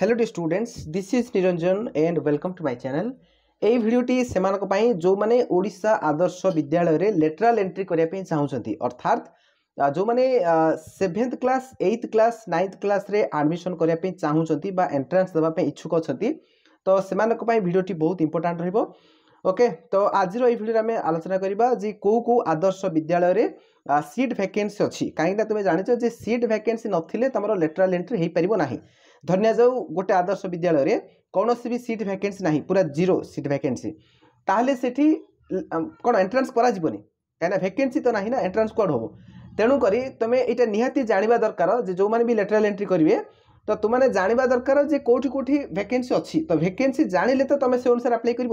hello the students this is Niranjan and welcome to my channel এই ভিডিওটি সেମାନଙ୍କ ପାଇଁ ଯେଉଁମାନେ ଓଡ଼ିଶା ଆଦର୍ଶ ବିଦ୍ୟାଳୟରେ ଲେଟରାଲ ଏଣ୍ଟ୍ରି କରିବା ପାଇଁ ଚାହୁଁଛନ୍ତି ଅର୍ଥାତ୍ ଯେଉଁମାନେ ସେଭେନ୍ଥ କ୍ଲାସ୍ ଏଇଥ୍ କ୍ଲାସ୍ ନାଇନ୍ଥ କ୍ଲାସ୍ରେ ଆଡ଼ମିସନ୍ କରିବା ପାଇଁ ଚାହୁଁଛନ୍ତି ବା ଏଣ୍ଟ୍ରାନ୍ସ ଦେବା ପାଇଁ ଇଚ୍ଛୁକ ଅଛନ୍ତି ତ ସେମାନଙ୍କ ପାଇଁ ଭିଡ଼ିଓଟି ବହୁତ ଇମ୍ପୋର୍ଟାଣ୍ଟ ରହିବ ଓକେ ତ ଆଜିର ଏହି ଭିଡ଼ିଓରେ ଆମେ ଆଲୋଚନା କରିବା ଯେ କେଉଁ କେଉଁ ଆଦର୍ଶ ବିଦ୍ୟାଳୟରେ ସିଟ୍ ଭ୍ୟାକେନ୍ସି ଅଛି କାହିଁକିନା ତୁମେ ଜାଣିଛ ଯେ ସିଟ୍ ଭ୍ୟାକେନ୍ସି ନଥିଲେ ତୁମର ଲେଟରାଲ ଏଣ୍ଟ୍ରି ହୋଇପାରିବ ନାହିଁ ধরিযাও গোটে আদর্শ বিদ্যালয়ের কৌশি বি সিট ভ্যাকেন্সি না পুরা জিরো সিট ভ্যাকেন্সি তাহলে সেটি কোণ এন্ট্রান্স করা যাবনি কিনা ভ্যাকেন্সি তো না না এন্ট্রান্স কুয়াড় হব তেণুকরি তুমি এইটা নিহতি জাঁয়া দরকার যে যে লেটেরাল এন্ট্রি করবে তো তোমাকে জাঁয়া দরকার যে কোটি কোটি ভ্যাকেন্সি অছি তো ভ্যাকেন্সি জাঁলে তো তুমি সে অনুসারে আপ্লাই করব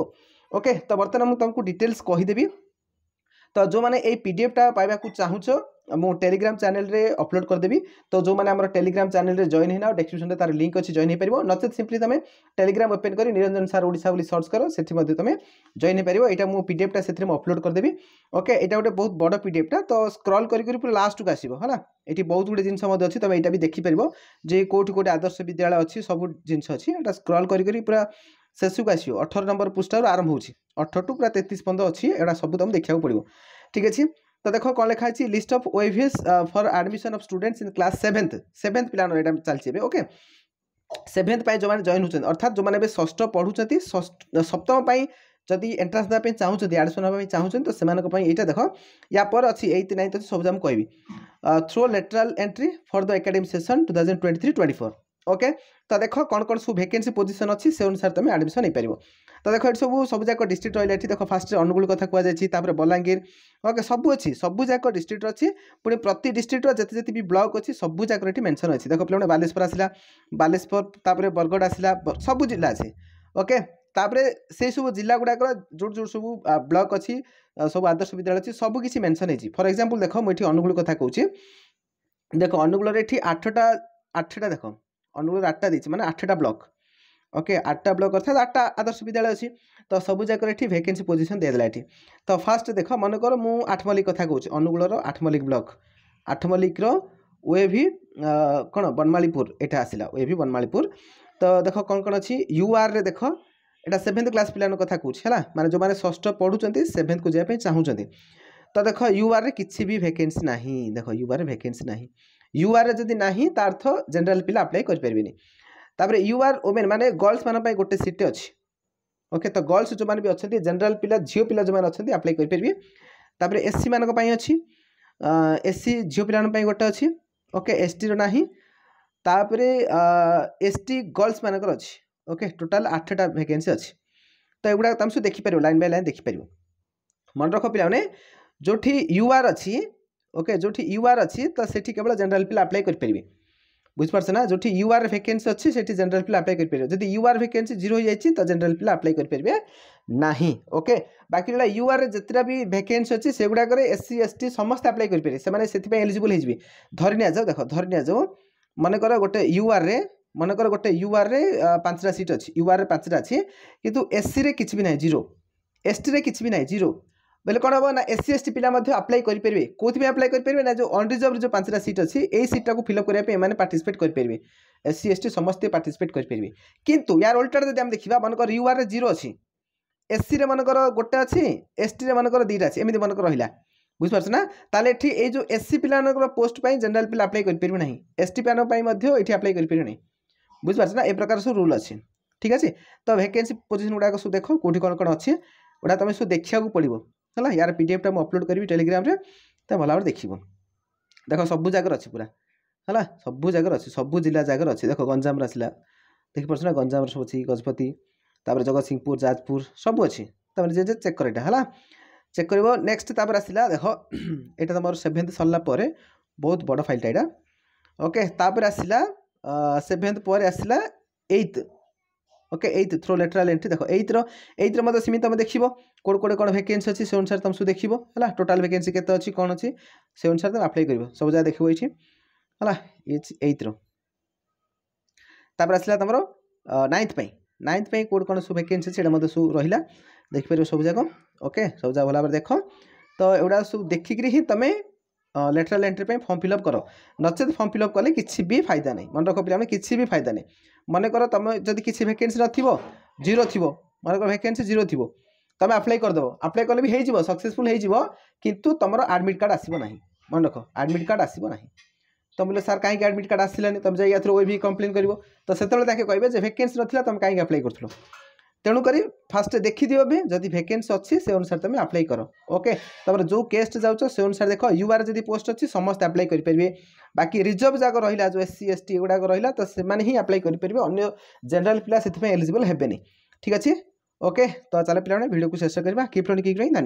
ওকে তো বর্তমানে মু তোমাকে ডিটেলস কহিদেবি তো যে এই পিডিএফটা পাইবা চাহুছ ମୁଁ ଟେଲିଗ୍ରାମ ଚ୍ୟାନେଲରେ ଅପଲୋଡ଼ କରିଦେବି ତ ଯେଉଁମାନେ ଆମର ଟେଲିଗ୍ରାମ ଚ୍ୟାନେଲରେ ଜଏନ୍ ହେଇନା ଆଉ ଡେସ୍କ୍ରିପସନରେ ତା'ର ଲିଙ୍କ୍ ଅଛି ଜଏନ୍ ହେଇପାରିବ ନଚେତ୍ ସିମ୍ପଲି ତମେ ଟେଲିଗ୍ରାମ ଓପେନ୍ କରି ନିରଞ୍ଜନ ସାର୍ ଓଡ଼ିଶା ବୋଲି ସର୍ଚ୍ଚ କର ସେଥି ମଧ୍ୟ ତୁମେ ଜଏନ୍ ହେଇପାରିବ ଏଇଟା ମୁଁ ପିଡ଼ିଏଫ୍ଟା ସେଥିରେ ମୁଁ ଅପଲୋଡ଼ କରିଦେବି ଓକେ ଏଇଟା ଗୋଟେ ବହୁତ ବଡ଼ ପିଡ଼ିଏଫ୍ଟା ତ ସ୍କ୍ରଲ୍ କରି କରି ପୁରା ଲାଷ୍ଟକୁ ଆସିବ ହେଲା ଏଠି ବହୁତ ଗୁଡ଼ିଏ ଜିନିଷ ମଧ୍ୟ ଅଛି ତୁମେ ଏଇଟା ବି ଦେଖିପାରିବ ଯେ କେଉଁଠି କେଉଁଠି ଆଦର୍ଶ ବିଦ୍ୟାଳୟ ଅଛି ସବୁ ଜିନିଷ ଅଛି ଏଇଟା ସ୍କ୍ରଲ୍ କରି କରି ପୁରା ଶେଷକୁ ଆସିବ ଅଠର ନମ୍ବର ପୃଷ୍ଠାରୁ ଆରମ୍ଭ ହେଉଛି ଅଠରଠୁ ପୁରା ତେତିଶ ପର୍ଯ୍ୟନ୍ତ ଅଛି ଏଇଟା ସବୁ ତୁମେ ଦେଖିବାକୁ ପଡ଼ିବ ଠିକ୍ ଅଛି তো দেখো কোণ লেখা আছে লিস্ট অফ ওয়েভিস for admission of students in class seventh seventh পিলার এটা চালছি এবে ওকে সেভেন্থ পাই যে জয়েন হচ্ছেন অর্থাৎ যে ষষ্ঠ পড়ুচ্ছেন সপ্তম পাই যদি এন্ট্রান্স দেওয়া চাহুমান আডমিশন হওয়া চাহুমান তো সে এইটা দেখ ইয়া পরে অছি এইট নাইন অছি সবুজ আমি কবি through lateral entry for the academic session two thousand twenty three twenty four okay ତ ଦେଖ କ'ଣ କ'ଣ ସବୁ ଭେକେନ୍ସି ପୋଜିସନ୍ ଅଛି ସେ ଅନୁସାରେ ତୁମେ ଆଡ଼ମିସନ୍ ହେଇପାରିବ ତ ଦେଖ ଏଠି ସବୁ ସବୁଯାକ ଡିଷ୍ଟ୍ରିକ୍ଟ ରହିଲା ଏଠି ଦେଖ ଫାର୍ଷ୍ଟରେ ଅନୁଗୁଳ କଥା କୁହାଯାଇଛି ତାପରେ ବଲାଙ୍ଗୀର ଓକେ ସବୁ ଅଛି ସବୁଯାକ ଡିଷ୍ଟ୍ରିକ୍ଟ ଅଛି ପୁଣି ପ୍ରତି ଡିଷ୍ଟ୍ରିକ୍ଟର ଯେତେ ଯେତେ ବି ବ୍ଲକ୍ ଅଛି ସବୁଯାକର ଏଠି ମେନ୍ସନ୍ ଅଛି ଦେଖ ପିଲାମାନେ ବାଲେଶ୍ୱର ଆସିଲା ବାଲେଶ୍ୱର ତାପରେ ବରଗଡ଼ ଆସିଲା ସବୁ ଜିଲ୍ଲା ଅଛି ଓକେ ତାପରେ ସେଇ ସବୁ ଜିଲ୍ଲା ଗୁଡ଼ାକର ଯେଉଁଠି ଯେଉଁଠି ସବୁ ବ୍ଲକ୍ ଅଛି ସବୁ ଆଦର୍ଶ ବିଦ୍ୟାଳୟ ଅଛି ସବୁ କିଛି ମେନ୍ସନ୍ ହେଇଛି ଫର୍ ଏକ୍ଜାମ୍ପଲ୍ ଦେଖ ମୁଁ ଏଠି ଅନୁଗୁଳ କଥା କହୁଛି ଦେଖ ଅନୁଗୁଳରେ ଏଠି ଆଠଟା ଆଠଟା ଦେଖ ଅନୁଗୁଳ ଆଠଟା ଦେଇଛି ମାନେ ଆଠଟା ବ୍ଲକ୍ ওকে আটটা ব্লক অর্থাৎ আটটা আদর্শ বিদ্যালয় অছি তো সবু জায়গার এটি ভ্যাকেন্সি পজিশন দিয়ে দেলা এটি তো ফার্স্ট দেখ মনে কর মু আঠমল্লিক কথা কହୁଛି অনুগুলর আঠমল্লিক ব্লক আঠমল্লিকর ওয়েভি কোণ বনমালীপুর এটা আসিলা ওয়েভি বনমালীপুর তো দেখ কোণ কোণ অছি ইউআর্রে দেখ এটা সেভেন্থ ক্লাস পিলার কথা কହୁছি হল মানে যে ষষ্ঠ পড়ুচ্ছেন সেভেন্থ কু যাওয়া চাহুচ্ছেন তো দেখ ইউআর্রে কিছু বি ভ্যাকেন্সি না দেখ ইউআর্রে ভ্যাকেন্সি না ୟୁଆର୍ରେ ଯଦି ନାହିଁ ତା ଅର୍ଥ ଜେନେରାଲ୍ ପିଲା ଆପ୍ଲାଏ କରିପାରିବେନି ତାପରେ ୟୁଆର୍ ଓମେନ୍ ମାନେ ଗର୍ଲସ୍ ମାନଙ୍କ ପାଇଁ ଗୋଟେ ସିଟ୍ ଅଛି ଓକେ ତ ଗର୍ଲସ୍ ଯେଉଁମାନେ ବି ଅଛନ୍ତି ଜେନେରାଲ୍ ପିଲା ଝିଅ ପିଲା ଯେଉଁମାନେ ଅଛନ୍ତି ଆପ୍ଲାଏ କରିପାରିବେ ତାପରେ ଏସ୍ସି ମାନଙ୍କ ପାଇଁ ଅଛି ଏସ୍ସି ଝିଅ ପିଲାମାନଙ୍କ ପାଇଁ ଗୋଟେ ଅଛି ଓକେ ଏସ୍ଟିର ନାହିଁ ତାପରେ ଏସ୍ଟି ଗର୍ଲସ୍ ମାନଙ୍କର ଅଛି ଓକେ ଟୋଟାଲ୍ ଆଠଟା ଭେକେନ୍ସି ଅଛି ତ ଏଗୁଡ଼ାକ ତୁମେ ସବୁ ଦେଖିପାରିବ ଲାଇନ୍ ବାଇ ଲାଇନ୍ ଦେଖିପାରିବ ମନେ ରଖ ପିଲାମାନେ ଯେଉଁଠି ୟୁଆର୍ ଅଛି ওকে যেটি ইউআর অছি তো সেটি কেবল জেনারেল পিলা আপ্লাই করিপারে বুঝিপারছ না যেটি ইউআর ভ্যাকেন্সি অছি সেটি জেনারেল পিলা আপ্লাই করিপারে যদি ইউআর ভ্যাকেন্সি জিরো হয়ে যাই তো জেনারেল পিলা আপ্লাই করিপারে না ওকে বাকি রহলা ইউআর যেতটা বি ভ্যাকেন্সি অছি সেগুড়াকরে এসসি এসটি সমস্তে আপ্লাই করিপারে সে সেপা এলিজিবল হয়ে যাবে ধরি নিয়ে যাও দেখ ধরি নিয়ে যাও মনে কর গোটে ইউআর্রে মনে কর গোটে ইউআর্রে পাঁচটা সিট অছি ইউআর্রে পাঁচটা আছে কিন্তু এসসিরে কিছু বি না জিরো এসটিরে কিছু বি না জিরো ବୋଲେ କ'ଣ ହେବ ନା ଏସ୍ସି ଏସ୍ଟି ପିଲା ମଧ୍ୟ ଆପ୍ଲାଏ କରିପାରିବେ କେଉଁଥିପାଇଁ ଆପ୍ଲାଏ କରିପାରିବେ ନା ଯେଉଁ ଅନରିଜର୍ଭ ଯେଉଁ ପାଞ୍ଚଟା ସିଟ୍ ଅଛି ଏଇ ସିଟ୍ଟାକୁ ଫିଲ୍ଅପ୍ କରିବା ପାଇଁ ଏମାନେ ପାର୍ଟିସିପେଟ୍ କରିପାରିବେ ଏସ୍ସି ଏସ୍ଟି ସମସ୍ତେ ପାର୍ଟିସିପେଟ୍ କରିପାରିବେ କିନ୍ତୁ ୟାର ଓଲଟାରେ ଯଦି ଆମେ ଦେଖିବା ମନେକର ୟୁଆର୍ରେ ଜିରୋ ଅଛି ଏସ୍ସିରେ ମନେକର ଗୋଟେ ଅଛି ଏସ୍ଟିରେ ମନେକର ଦୁଇଟା ଅଛି ଏମିତି ମନେକର ରହିଲା ବୁଝିପାରୁଛ ନା ତାହେଲେ ଏଠି ଏଇ ଯେଉଁ ଏସ୍ସି ପିଲାମାନଙ୍କର ପୋଷ୍ଟ ପାଇଁ ଜେନେରାଲ୍ ପିଲା ଆପ୍ଲାଏ କରିପାରିବେ ନାହିଁ ଏସ୍ଟି ପିଲାଙ୍କ ପାଇଁ ମଧ୍ୟ ଏଠି ଆପ୍ଲାଏ କରିପାରିବେ ନାହିଁ ବୁଝିପାରୁଛ ନା ଏ ପ୍ରକାର ସବୁ ରୁଲ୍ ଅଛି ଠିକ୍ ଅଛି ତ ଭେକେନ୍ସି ପୋଜିସନ୍ ଗୁଡ଼ାକ ସବୁ ଦେଖ କେଉଁଠି କ'ଣ କ'ଣ ଅଛି ଗୁଡ଼ା ତୁମେ ସବୁ ଦେଖିବାକୁ ପଡ଼ିବ ହେଲା ୟାର ପିଡ଼ିଏଫ୍ଟା ମୁଁ ଅପଲୋଡ଼ କରିବି ଟେଲିଗ୍ରାମରେ ତ ଭଲ ଭାବରେ ଦେଖିବ ଦେଖ ସବୁ ଜାଗାରେ ଅଛି ପୁରା ହେଲା ସବୁ ଜାଗାରେ ଅଛି ସବୁ ଜିଲ୍ଲା ଜାଗାରେ ଅଛି ଦେଖ ଗଞ୍ଜାମରେ ଆସିଲା ଦେଖିପାରୁଛୁ ନା ଗଞ୍ଜାମରେ ସବୁ ଅଛି ଗଜପତି ତାପରେ ଜଗତସିଂହପୁର ଯାଜପୁର ସବୁ ଅଛି ତାପରେ ଯେ ଯେ ଚେକ୍ କର ଏଇଟା ହେଲା ଚେକ୍ କରିବ ନେକ୍ସଟ ତାପରେ ଆସିଲା ଦେଖ ଏଇଟା ତୁମର ସେଭେନ୍ଥ ସରିଲା ପରେ ବହୁତ ବଡ଼ ଫାଇଲ୍ଟା ଏଇଟା ଓକେ ତାପରେ ଆସିଲା ସେଭେନ୍ଥ ପରେ ଆସିଲା eighth okay eighth through lateral entry ଦେଖ ଏଇଥିର ଏଇଥିରେ ମଧ୍ୟ ସେମିତି ତୁମେ ଦେଖିବ କେଉଁ କେଉଁଠି କ'ଣ ଭେକେନ୍ସି ଅଛି ସେ ଅନୁସାରେ ତୁମେ ସବୁ ଦେଖିବ ହେଲା ଟୋଟାଲ୍ ଭେକେନ୍ସି କେତେ ଅଛି କ'ଣ ଅଛି ସେ ଅନୁସାରେ ତୁମେ ଆପ୍ଲାଏ କରିବ ସବୁ ଯାହା ଦେଖିବ ଏଇଠି ହେଲା ଏଇଥିର ତାପରେ ଆସିଲା ତୁମର ନାଇନ୍ଥ ପାଇଁ ନାଇନ୍ଥ ପାଇଁ କେଉଁଠି କ'ଣ ସବୁ ଭେକେନ୍ସି ଅଛି ସେଇଟା ମଧ୍ୟ ସବୁ ରହିଲା ଦେଖିପାରିବ ସବୁଯାକ ଓକେ ସବୁଯାକ ଭଲ ଭାବରେ ଦେଖ ତ ଏଗୁଡ଼ା ସବୁ ଦେଖିକିରି ହିଁ ତୁମେ ଲେଟରାଲ ଏଣ୍ଟ୍ରି ପାଇଁ ଫର୍ମ ଫିଲ୍ଅପ୍ କର ନଚେତ୍ ଫର୍ମ ଫିଲ୍ଅପ୍ କଲେ କିଛି ବି ଫାଇଦା ନାହିଁ ମନେ ରଖ ପିଲାମାନେ କିଛି ବି ଫାଇଦା ନାହିଁ ମନେକର ତୁମେ ଯଦି କିଛି ଭେକେନ୍ସି ନଥିବ ଜିରୋ ଥିବ ମନେକର ଭେକେନ୍ସି ଜିରୋ ଥିବ ତୁମେ ଆପ୍ଲାଏ କରିଦେବ ଆପ୍ଲାଏ କଲେ ବି ହେଇଯିବ ସକ୍ସେସଫୁଲ୍ ହେଇଯିବ କିନ୍ତୁ ତୁମର ଆଡ଼ମିଟ୍ କାର୍ଡ଼ ଆସିବ ନାହିଁ ମନେ ରଖ ଆଡ଼ମିଟ୍ କାର୍ଡ଼ ଆସିବ ନାହିଁ ତ ବୋଲେ ସାର୍ କାହିଁକି ଆଡ଼ମିଟ୍ କାର୍ଡ଼ ଆସିଲାନି ତୁମେ ଯାଇ ଏଥିରୁ ଓ ବି କମ୍ପ୍ଲେନ୍ କରିବ ତ ସେତେବେଳେ ତାଙ୍କେ କହିବେ ଯେ ଭେକେନ୍ସି ନଥିଲା ତୁମେ କାହିଁକି ଆପ୍ଲାଏ କରୁଥିଲ ᱛᱮᱱᱩ કરી ᱯᱷᱟᱥᱴᱮ ᱫᱮᱠᱷᱤ ᱫᱤᱭᱟᱵᱮ ᱡᱚᱫᱤ ᱵᱮᱠᱮᱱᱥ ᱟᱪᱷᱮ ᱥᱮ ᱩᱱᱥᱟᱨ ᱛᱮᱢᱮ ᱮᱯᱞᱟᱭ ᱠᱚᱨᱚ ᱚᱠᱮ ᱛᱚᱵᱨᱮ ᱡᱚ ᱠᱮᱥᱴ ᱡᱟᱣᱪᱷᱟ ᱥᱮ ᱩᱱᱥᱟᱨ ᱫᱮᱠᱷᱚ ယူ ᱟᱨ ᱡᱚᱫᱤ ᱯᱚᱥᱴ ᱟᱪᱷᱮ ᱥᱚᱢᱚᱥᱛᱮ ᱮᱯᱞᱟᱭ ᱠᱟᱹᱨᱤ ᱯᱟᱨᱤᱵᱮ ᱵᱟᱠᱤ ᱨᱤᱡᱟᱨᱵ ᱡᱟᱜᱟ ᱨᱟᱦᱤᱞᱟ ᱡᱚ ᱮᱥᱥᱤ ᱮᱥᱴᱤ ᱜᱚᱲᱟ ᱠᱚ ᱨᱟᱦᱤᱞᱟ ᱛᱚ ᱥᱮᱢᱟᱱᱮ ᱦᱤ ᱮᱯᱞᱟᱭ ᱠᱟᱹᱨᱤ ᱯᱟᱨᱤᱵᱮ ᱚᱱ્ય ᱡᱮᱱᱮᱨᱟᱞ ᱯᱞᱟᱥ ᱮ